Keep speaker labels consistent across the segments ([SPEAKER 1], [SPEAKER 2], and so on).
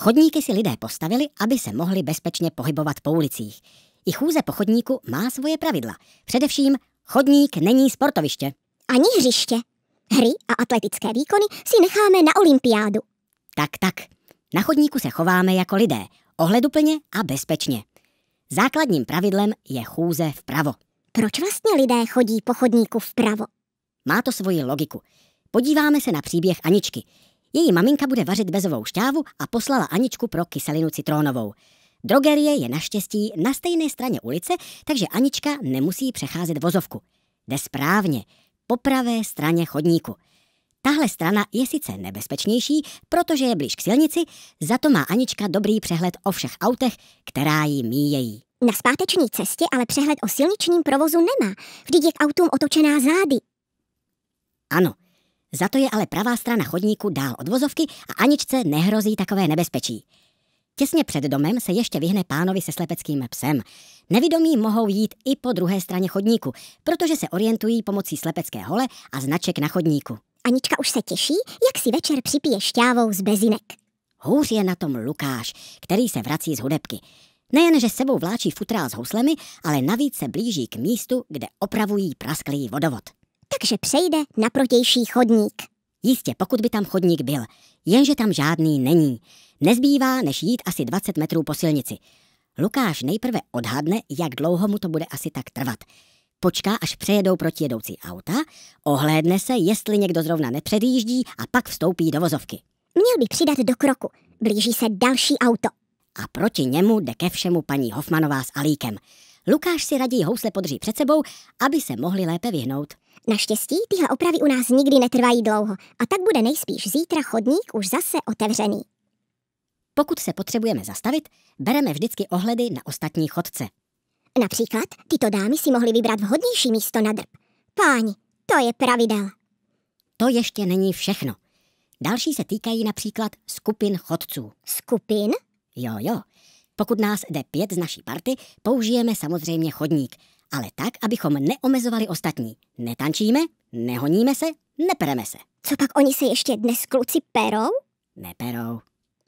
[SPEAKER 1] Chodníky si lidé postavili, aby se mohli bezpečně pohybovat po ulicích. I chůze po chodníku má svoje pravidla. Především chodník není sportoviště. Ani hřiště. Hry a atletické výkony si necháme na olympiádu. Tak, tak. Na chodníku se chováme jako lidé, ohleduplně a bezpečně. Základním pravidlem je chůze vpravo. Proč vlastně lidé chodí po chodníku vpravo? Má to svoji logiku. Podíváme se na příběh Aničky. Její maminka bude vařit bezovou šťávu a poslala Aničku pro kyselinu citrónovou. Drogerie je naštěstí na stejné straně ulice, takže Anička nemusí přecházet vozovku. Jde správně, po pravé straně chodníku. Tahle strana je sice nebezpečnější, protože je blíž k silnici, za to má Anička dobrý přehled o všech autech, která jí míjejí. Na zpáteční cestě ale přehled o silničním provozu nemá, vždyť je k autům otočená zády. Ano, za to je ale pravá strana chodníku dál od vozovky a Aničce nehrozí takové nebezpečí. Těsně před domem se ještě vyhne pánovi se slepeckým psem. Nevidomí mohou jít i po druhé straně chodníku, protože se orientují pomocí slepecké hole a značek na chodníku. Anička už se těší, jak si večer připije šťávou z bezinek. Hůř je na tom Lukáš, který se vrací z hudebky. Nejenže sebou vláčí futrál s houslemi, ale navíc se blíží k místu, kde opravují prasklý vodovod takže přejde na protější chodník. Jistě, pokud by tam chodník byl, jenže tam žádný není. Nezbývá, než jít asi 20 metrů po silnici. Lukáš nejprve odhadne, jak dlouho mu to bude asi tak trvat. Počká, až přejedou protijedoucí auta, ohlédne se, jestli někdo zrovna nepředjíždí a pak vstoupí do vozovky. Měl by přidat do kroku. Blíží se další auto. A proti němu jde ke všemu paní Hofmanová s Alíkem. Lukáš si raději housle podří před sebou, aby se mohli lépe vyhnout. Naštěstí tyhle opravy u nás nikdy netrvají dlouho a tak bude nejspíš zítra chodník už zase otevřený. Pokud se potřebujeme zastavit, bereme vždycky ohledy na ostatní chodce. Například tyto dámy si mohly vybrat vhodnější místo na drb. Páni, to je pravidel. To ještě není všechno. Další se týkají například skupin chodců. Skupin? Jo, jo. Pokud nás jde pět z naší party, použijeme samozřejmě chodník, ale tak, abychom neomezovali ostatní. Netančíme, nehoníme se, nepereme se. Co pak oni se ještě dnes kluci perou? Neperou.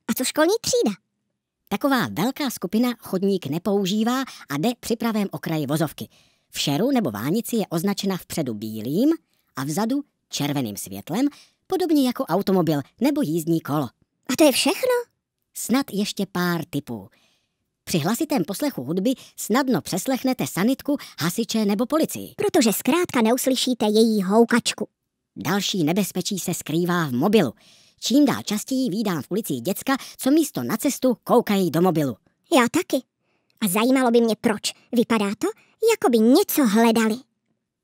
[SPEAKER 1] A co školní třída? Taková velká skupina chodník nepoužívá a jde při pravém okraji vozovky. V šeru nebo vánici je označena vpředu bílým a vzadu červeným světlem, podobně jako automobil nebo jízdní kolo. A to je všechno? Snad ještě pár typů. Při hlasitém poslechu hudby snadno přeslechnete sanitku, hasiče nebo policii. Protože zkrátka neuslyšíte její houkačku. Další nebezpečí se skrývá v mobilu. Čím dál častěji vídám v ulicích děcka, co místo na cestu koukají do mobilu. Já taky. A zajímalo by mě proč. Vypadá to, jako by něco hledali.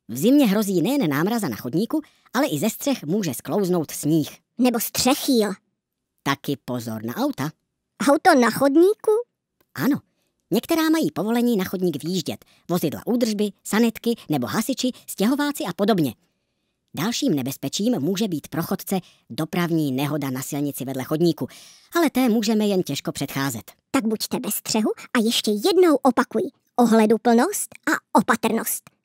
[SPEAKER 1] V zimě hrozí nejen námraza na chodníku, ale i ze střech může sklouznout sníh. Nebo střechýl. Taky pozor na auta. Auto na chodníku? Ano, některá mají povolení na chodník výjíždět, vozidla údržby, sanitky nebo hasiči, stěhováci a podobně. Dalším nebezpečím může být pro chodce dopravní nehoda na silnici vedle chodníku, ale té můžeme jen těžko předcházet. Tak buďte bez střehu a ještě jednou opakuj ohleduplnost a opatrnost.